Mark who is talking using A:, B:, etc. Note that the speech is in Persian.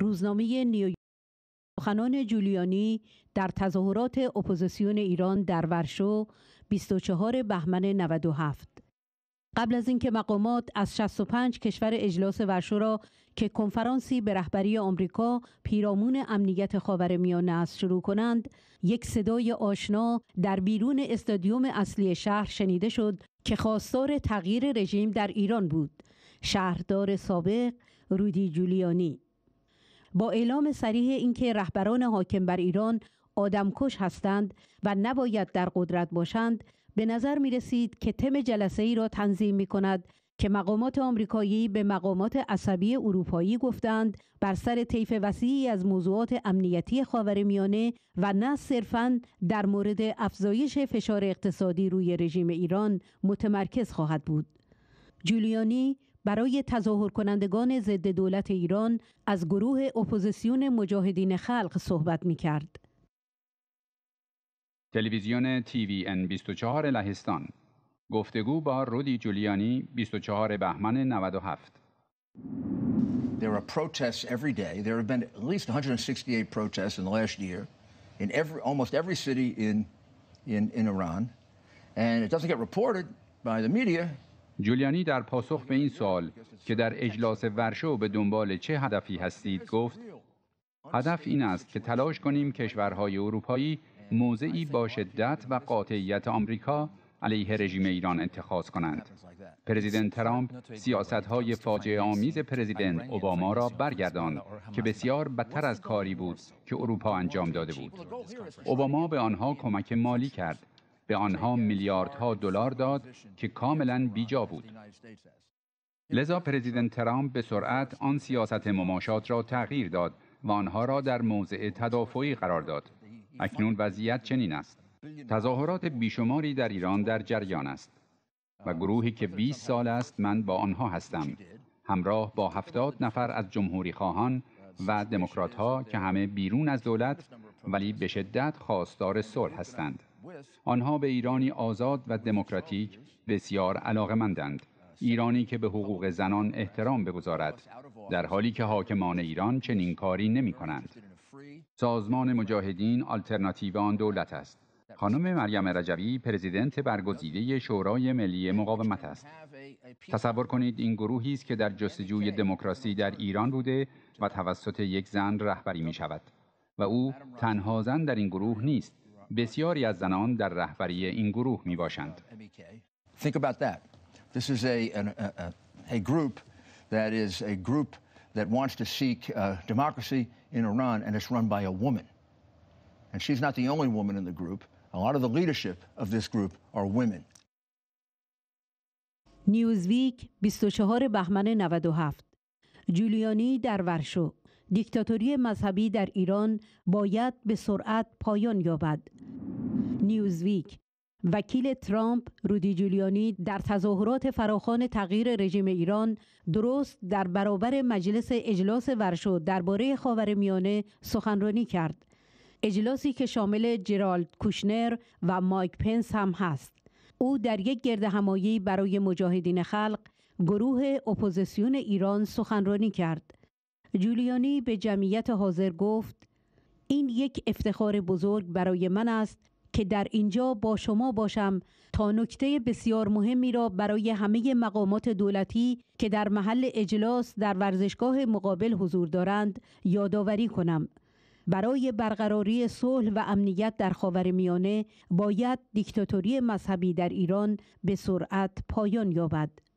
A: روزنامه نیویورک سخنان جولیانی در تظاهرات اپوزیسیون ایران در ورشو 24 بهمن 97 قبل از اینکه مقامات از 65 کشور اجلاس ورشو را که کنفرانسی به رهبری آمریکا پیرامون امنیت خاورمیانه است شروع کنند یک صدای آشنا در بیرون استادیوم اصلی شهر شنیده شد که خواستار تغییر رژیم در ایران بود شهردار سابق رودی جولیانی با اعلام سریح اینکه رهبران حاکم بر ایران آدمکش هستند و نباید در قدرت باشند به نظر می رسید که تم جلسه ای را تنظیم می کند که مقامات آمریکایی به مقامات عصبی اروپایی گفتند بر سر طیف وسیعی از موضوعات امنیتی میانه و نه صرفا در مورد افزایش فشار اقتصادی روی رژیم ایران متمرکز خواهد بود. جولیانی برای تظاهر کنندگان ضد دولت ایران از گروه اپوزیسیون مجاهدین خلق صحبت می کرد.
B: تلویزیون وی ان 24 لهستان گفتگو با رودی جولیانی 24 بهمن 97
C: There are protests every day. There have been at least 168 protests in the last year in every, almost every city in, in, in Iran. And it doesn't get reported by the media
B: جولیانی در پاسخ به این سوال که در اجلاس ورشو به دنبال چه هدفی هستید گفت هدف این است که تلاش کنیم کشورهای اروپایی موضعی با شدت و قاطعیت آمریکا علیه رژیم ایران اتخاذ کنند. پرزیدنت ترامپ سیاست های فاجعه آمیز پرزیدنت اوباما را برگرداند که بسیار بدتر از کاری بود که اروپا انجام داده بود. اوباما به آنها کمک مالی کرد به آنها میلیاردها دلار داد که کاملا بیجا بود. لذا پرزیدنت ترامپ به سرعت آن سیاست مماشات را تغییر داد و آنها را در موضع تدافعی قرار داد. اکنون وضعیت چنین است. تظاهرات بیشماری در ایران در جریان است و گروهی که 20 سال است من با آنها هستم همراه با 70 نفر از جمهوری خواهان و دموکراتها که همه بیرون از دولت ولی به شدت خواستار صلح هستند. آنها به ایرانی آزاد و دموکراتیک بسیار علاقمندند ایرانی که به حقوق زنان احترام بگذارد در حالی که حاکمان ایران چنین کاری نمی کنند. سازمان مجاهدین آلترناتیو آن دولت است خانم مریم رجوی پرزیدنت برگزیده شورای ملی مقاومت است تصور کنید این گروهی است که در جستجوی دموکراسی در ایران بوده و توسط یک زن رهبری می شود و او تنها زن در این گروه نیست بسیاری از زنان در رهبری این گروه می باشند.
C: Think about that. This is a, a, a, a group that is a group that wants to seek uh, democracy in Iran, and it's run by a woman. And she's not the only woman in the group. A lot of the leadership of this group are women.
A: نیوزویک 24 بهمن 97 جولیانی در ورشو دیکتاتوری مذهبی در ایران باید به سرعت پایان یابد نیوزویک وکیل ترامپ رودی جولیانی در تظاهرات فراخان تغییر رژیم ایران درست در برابر مجلس اجلاس ورشو درباره خاورمیانه سخنرانی کرد اجلاسی که شامل جرالد کوشنر و مایک پنس هم هست او در یک گرد همایی برای مجاهدین خلق گروه اپوزیسیون ایران سخنرانی کرد جولیانی به جمعیت حاضر گفت این یک افتخار بزرگ برای من است که در اینجا با شما باشم تا نکته بسیار مهمی را برای همه مقامات دولتی که در محل اجلاس در ورزشگاه مقابل حضور دارند یادآوری کنم برای برقراری صلح و امنیت در میانه باید دیکتاتوری مذهبی در ایران به سرعت پایان یابد